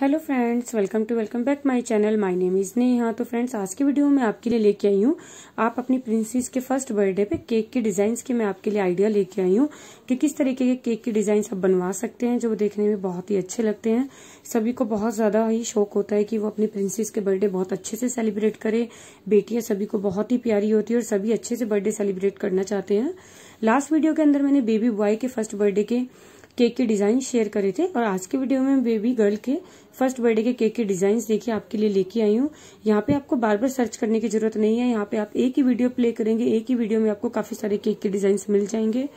hello friends welcome to welcome back my channel my name is Neha तो friends आज की video में आपके लिए लेके आई हूँ आप अपनी प्रिंसेस के फर्स्ट बर्थडे पे केक के डिजाइन के मैं आपके लिए आइडिया लेके आई हूँ कि किस तरीके के केक के डिजाइन आप बनवा सकते हैं जो देखने में बहुत ही अच्छे लगते हैं सभी को बहुत ज़्यादा ही शौक होता है कि वो अपनी प्रिंसेस के बर्थडे बहुत अच्छे से सेलिब्रेट करे बेटियां सभी को बहुत ही प्यारी होती है और सभी अच्छे से बर्थडे सेलिब्रेट करना चाहते हैं लास्ट वीडियो के अंदर मैंने बेबी बॉय के फर्स्ट बर्थडे के केक के डिजाइन शेयर करे थे और आज के वीडियो में बेबी गर्ल के फर्स्ट बर्थडे के केक के डिजाइन देखिए आपके लिए लेके आई हूँ यहाँ पे आपको बार बार सर्च करने की जरूरत नहीं है यहाँ पे आप एक ही वीडियो प्ले करेंगे एक ही वीडियो में आपको काफी सारे केक के डिजाइन मिल जाएंगे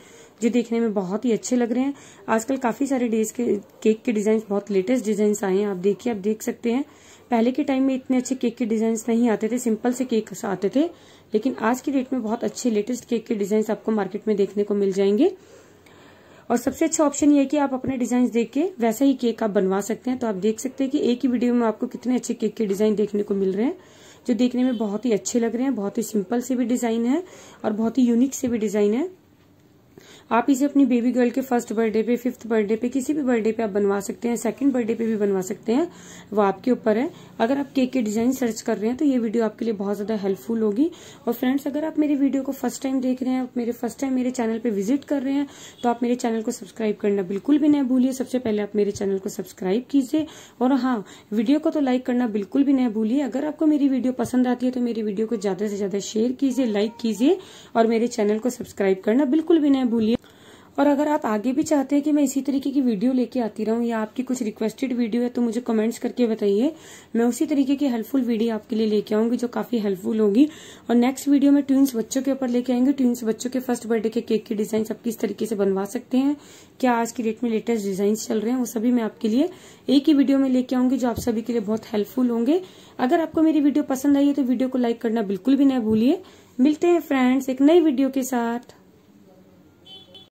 जो देखने में बहुत ही अच्छे लग रहे हैं आजकल काफी सारे डेज के केक के डिजाइन बहुत लेटेस्ट डिजाइन आए हैं आप देखिए आप देख सकते हैं पहले के टाइम में इतने अच्छे केक के डिजाइन नहीं आते थे सिंपल से केक आते थे लेकिन आज की डेट में बहुत अच्छे लेटेस्ट केक के डिजाइन आपको मार्केट में देखने को मिल जाएंगे और सबसे अच्छा ऑप्शन ये है कि आप अपने डिजाइन देख के वैसा ही केक आप बनवा सकते हैं तो आप देख सकते हैं कि एक ही वीडियो में आपको कितने अच्छे केक के डिजाइन देखने को मिल रहे हैं जो देखने में बहुत ही अच्छे लग रहे हैं बहुत ही सिंपल से भी डिजाइन है और बहुत ही यूनिक से भी डिजाइन है आप इसे अपनी बेबी गर्ल के फर्स्ट बर्थडे पे फिफ्थ बर्थडे पे किसी भी बर्थडे पे आप बनवा सकते हैं सेकंड बर्थडे पे भी बनवा सकते हैं वो आपके ऊपर है अगर आप केक के डिजाइन सर्च कर रहे हैं तो ये वीडियो आपके लिए बहुत ज्यादा हेल्पफुल होगी और फ्रेंड्स अगर आप मेरी वीडियो को फर्स्ट टाइम देख रहे हैं मेरे फर्स्ट टाइम मेरे चैनल पर विजिट कर रहे हैं तो आप मेरे चैनल को सब्सक्राइब करना बिल्कुल भी नहीं भूलिए सबसे पहले आप मेरे चैनल को सब्सक्राइब कीजिए और हाँ वीडियो को तो लाइक करना बिल्कुल भी नहीं भूलिए अगर आपको मेरी वीडियो पसंद आती है तो मेरी वीडियो को ज्यादा से ज्यादा शेयर कीजिए लाइक कीजिए और मेरे चैनल को सब्सक्राइब करना बिल्कुल भी नहीं भूलिए और अगर आप आगे भी चाहते हैं कि मैं इसी तरीके की वीडियो लेके आती रहूं या आपकी कुछ रिक्वेस्टेड वीडियो है तो मुझे कमेंट्स करके बताइए मैं उसी तरीके की हेल्पफुल वीडियो आपके लिए लेके आऊंगी जो काफी हेल्पफुल होगी और नेक्स्ट वीडियो में ट्विंस बच्चों के ऊपर लेके आएंगे ट्विंस बच्चों के फर्स्ट बर्थडे के केक के डिजाइन आप किस तरीके से बनवा सकते हैं क्या आज की डेट में लेटेस्ट डिजाइन चल रहे हैं वो सभी मैं आपके लिए एक ही वीडियो में लेके आऊंगी जो आप सभी के लिए बहुत हेल्पफुल होंगे अगर आपको मेरी वीडियो पसंद आई है तो वीडियो को लाइक करना बिल्कुल भी ना भूलिए मिलते हैं फ्रेंड्स एक नई वीडियो के साथ